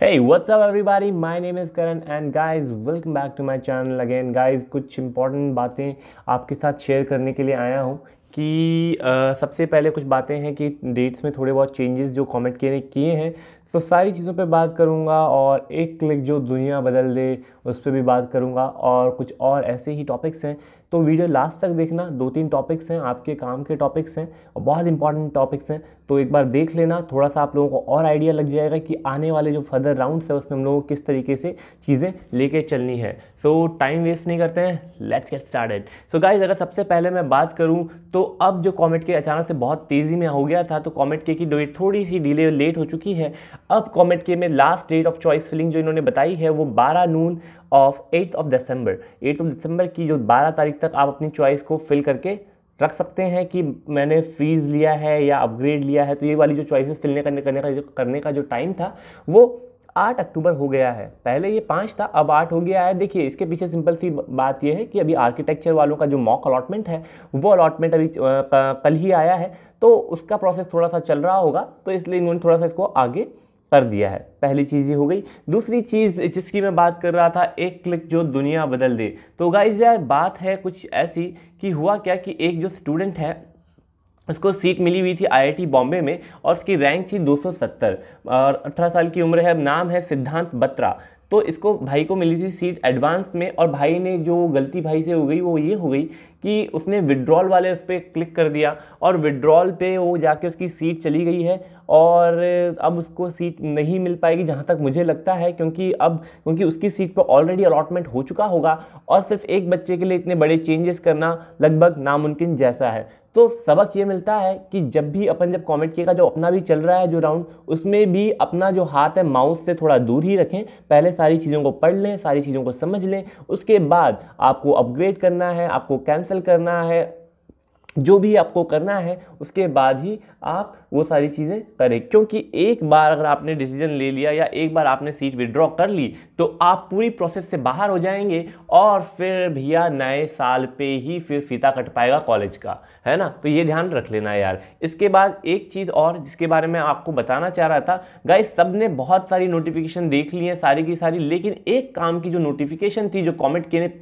Hey, what's up everybody? My name is Karan and guys, welcome back to my channel again. Guys, कुछ important बातें आपके साथ share करने के लिए आया हूँ कि आ, सबसे पहले कुछ बातें हैं कि डेट्स में थोड़े बहुत चेंजेस जो comment किए किए हैं तो सारी चीज़ों पे बात करूँगा और एक क्लिक जो दुनिया बदल दे उस पर भी बात करूँगा और कुछ और ऐसे ही टॉपिक्स हैं तो वीडियो लास्ट तक देखना दो तीन टॉपिक्स हैं आपके काम के टॉपिक्स हैं और बहुत इंपॉर्टेंट टॉपिक्स हैं तो एक बार देख लेना थोड़ा सा आप लोगों को और आइडिया लग जाएगा कि आने वाले जो फर्दर राउंड्स है उसमें हम लोगों को किस तरीके से चीज़ें लेके चलनी है सो टाइम वेस्ट नहीं करते हैं let's get started so guys अगर सबसे पहले मैं बात करूं तो अब जो कॉमेट के अचानक से बहुत तेज़ी में हो गया था तो कॉमेट के की डेट थोड़ी सी डिले लेट हो चुकी है अब कॉमेट के में last date of choice filling जो इन्होंने बताई है वो बारह noon of eighth of December eighth of December की जो 12 तारीख तक आप अपनी चॉइस को फिल करके रख सकते हैं कि मैंने फ्रीज लिया है या अपग्रेड लिया है तो ये वाली जो चॉइसेस फिलने करने करने का जो करने का जो टाइम था वो आठ अक्टूबर हो गया है पहले ये पाँच था अब आठ हो गया है देखिए इसके पीछे सिंपल सी बात ये है कि अभी आर्किटेक्चर वालों का जो मॉक अलॉटमेंट है वो अलॉटमेंट अभी कल ही आया है तो उसका प्रोसेस थोड़ा सा चल रहा होगा तो इसलिए इन्होंने थोड़ा सा इसको आगे कर दिया है पहली चीज़ ये हो गई दूसरी चीज़ जिसकी मैं बात कर रहा था एक क्लिक जो दुनिया बदल दे तो गाइज यार बात है कुछ ऐसी कि हुआ क्या कि एक जो स्टूडेंट है उसको सीट मिली हुई थी आईआईटी बॉम्बे में और उसकी रैंक थी 270 और 18 साल की उम्र है नाम है सिद्धांत बत्रा तो इसको भाई को मिली थी सीट एडवांस में और भाई ने जो गलती भाई से हो गई वो ये हो गई कि उसने विड्रॉल वाले उस पर क्लिक कर दिया और विड्रॉल पे वो जाके उसकी सीट चली गई है और अब उसको सीट नहीं मिल पाएगी जहाँ तक मुझे लगता है क्योंकि अब क्योंकि उसकी सीट पर ऑलरेडी अलॉटमेंट हो चुका होगा और सिर्फ एक बच्चे के लिए इतने बड़े चेंजेस करना लगभग नामुमकिन जैसा है तो सबक ये मिलता है कि जब भी अपन जब कॉमेंट किएगा जो अपना भी चल रहा है जो राउंड उसमें भी अपना जो हाथ है माउस से थोड़ा दूर ही रखें पहले सारी चीज़ों को पढ़ लें सारी चीज़ों को समझ लें उसके बाद आपको अपग्रेड करना है आपको कैंसिल कैंसिल करना है जो भी आपको करना है उसके बाद ही आप वो सारी चीज़ें करें क्योंकि एक बार अगर आपने डिसीजन ले लिया या एक बार आपने सीट विड्रॉ कर ली तो आप पूरी प्रोसेस से बाहर हो जाएंगे और फिर भैया नए साल पे ही फिर फीता कट पाएगा कॉलेज का है ना तो ये ध्यान रख लेना यार इसके बाद एक चीज़ और जिसके बारे में आपको बताना चाह रहा था गाय सब ने बहुत सारी नोटिफिकेशन देख ली है सारी की सारी लेकिन एक काम की जो नोटिफिकेशन थी जो कॉमेंट के ने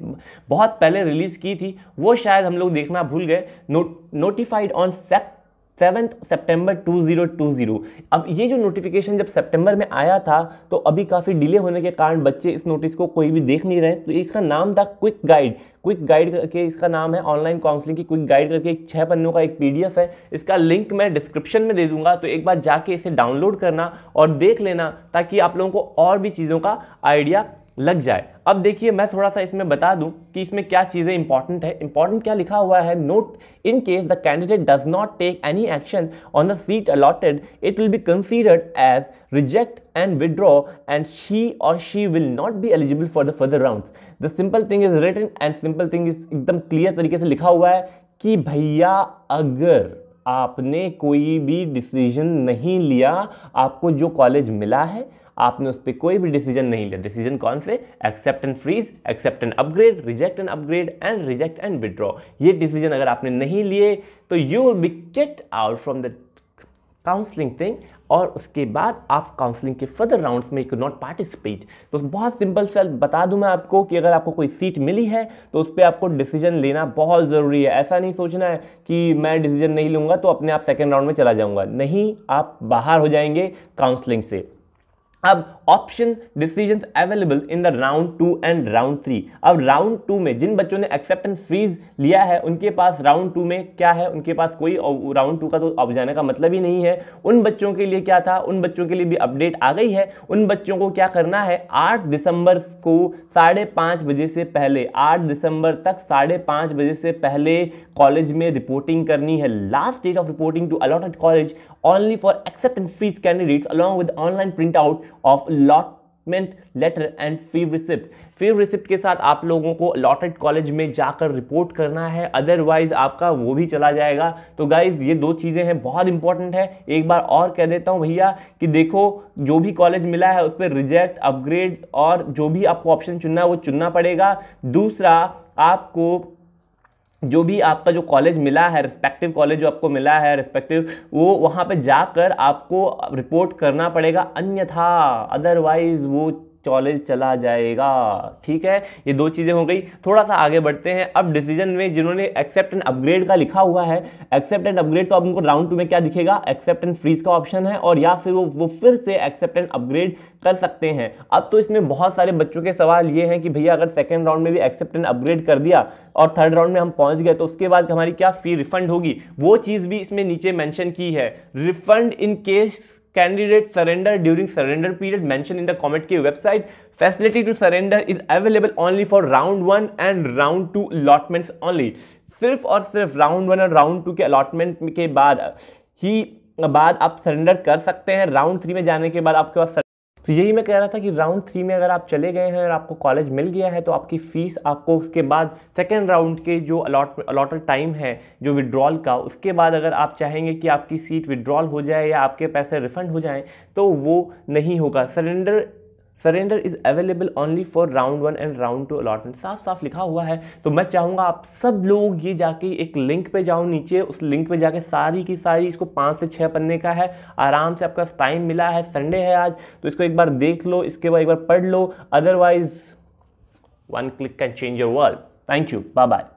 बहुत पहले रिलीज़ की थी वो शायद हम लोग देखना भूल गए note notified on Sep seventh September 2020 अब ये जो नोटिफिकेशन जब सेप्टेम्बर में आया था तो अभी काफ़ी डिले होने के कारण बच्चे इस नोटिस को कोई भी देख नहीं रहे तो इसका नाम था क्विक गाइड क्विक गाइड करके इसका नाम है ऑनलाइन काउंसलिंग की क्विक गाइड करके एक छः पन्नों का एक पीडीएफ है इसका लिंक मैं डिस्क्रिप्शन में दे दूंगा तो एक बार जाके इसे डाउनलोड करना और देख लेना ताकि आप लोगों को और भी चीज़ों का आइडिया लग जाए अब देखिए मैं थोड़ा सा इसमें बता दूं कि इसमें क्या चीज़ें इंपॉर्टेंट है इंपॉर्टेंट क्या लिखा हुआ है note in case the candidate does not take any action on the seat allotted it will be considered as reject and withdraw and she और she will not be eligible for the further round the simple thing is written and simple thing is एकदम clear तरीके से लिखा हुआ है कि भैया अगर आपने कोई भी डिसीजन नहीं लिया आपको जो कॉलेज मिला है आपने उस पर कोई भी डिसीजन नहीं लिया डिसीजन कौन से accept and freeze accept and upgrade reject and upgrade and reject and withdraw ये डिसीजन अगर आपने नहीं लिए तो you will be get out from the counselling thing और उसके बाद आप काउंसलिंग के फर्दर राउंड्स में यू नॉट पार्टिसिपेट तो बहुत सिंपल सा बता दूं मैं आपको कि अगर आपको कोई सीट मिली है तो उस पर आपको डिसीजन लेना बहुत ज़रूरी है ऐसा नहीं सोचना है कि मैं डिसीजन नहीं लूँगा तो अपने आप सेकेंड राउंड में चला जाऊँगा नहीं आप बाहर हो जाएंगे काउंसलिंग से अब option decision available in the round two and round three अब राउंड टू में जिन बच्चों ने एक्सेप्टेंस फ्रीज लिया है उनके पास राउंड टू में क्या है उनके पास कोई राउंड टू का तो अब जाने का मतलब ही नहीं है उन बच्चों के लिए क्या था उन बच्चों के लिए भी अपडेट आ गई है उन बच्चों को क्या करना है आठ दिसंबर को साढ़े पाँच बजे से पहले आठ दिसंबर तक साढ़े पाँच बजे से पहले कॉलेज में रिपोर्टिंग करनी है last date of reporting to allotted college only for acceptance freeze candidates along with online print out of allotment letter and fee receipt fee receipt के साथ आप लोगों को अलॉटेड कॉलेज में जाकर रिपोर्ट करना है अदरवाइज आपका वो भी चला जाएगा तो गाइज ये दो चीज़ें हैं बहुत इंपॉर्टेंट है एक बार और कह देता हूँ भैया कि देखो जो भी कॉलेज मिला है उस पर रिजेक्ट अपग्रेड और जो भी आपको ऑप्शन चुनना है वो चुनना पड़ेगा दूसरा आपको जो भी आपका जो कॉलेज मिला है रिस्पेक्टिव कॉलेज जो आपको मिला है रिस्पेक्टिव वो वहाँ पे जाकर आपको रिपोर्ट करना पड़ेगा अन्यथा अदरवाइज़ वो कॉलेज चला जाएगा ठीक है ये दो चीज़ें हो गई थोड़ा सा आगे बढ़ते हैं अब डिसीजन में जिन्होंने एक्सेप्ट एंड अपग्रेड का लिखा हुआ है एक्सेप्ट एंड अपग्रेड तो अब उनको राउंड टू में क्या दिखेगा एक्सेप्ट एंड फ्रीज का ऑप्शन है और या फिर वो वो फिर से एक्सेप्ट एंड अपग्रेड कर सकते हैं अब तो इसमें बहुत सारे बच्चों के सवाल ये हैं कि भैया अगर सेकेंड राउंड में भी एक्सेप्ट एंड अपग्रेड कर दिया और थर्ड राउंड में हम पहुँच गए तो उसके बाद हमारी क्या फ़ी रिफंड होगी वो चीज़ भी इसमें नीचे मैंशन की है refund in case Candidate surrender during surrender period mentioned in the Comet K website. Facility to surrender is available only for round one and round two allotments only. सिर्फ और सिर्फ राउंड वन और round two के allotment के बाद ही बाद आप surrender कर सकते हैं राउंड थ्री में जाने के बाद आपके पास तो यही मैं कह रहा था कि राउंड थ्री में अगर आप चले गए हैं और आपको कॉलेज मिल गया है तो आपकी फ़ीस आपको उसके बाद सेकेंड राउंड के जो अलॉट अलॉटेड टाइम है जो विड्रॉल का उसके बाद अगर आप चाहेंगे कि आपकी सीट विड्रॉल हो जाए या आपके पैसे रिफ़ंड हो जाएँ तो वो नहीं होगा surrender surrender is available only for round one and round two allotment साफ साफ लिखा हुआ है तो मैं चाहूंगा आप सब लोग ये जाके एक लिंक पे जाओ नीचे उस लिंक पे जाके सारी की सारी इसको पाँच से छः पन्ने का है आराम से आपका टाइम मिला है संडे है आज तो इसको एक बार देख लो इसके बाद एक बार पढ़ लो otherwise one click can change your world thank you bye bye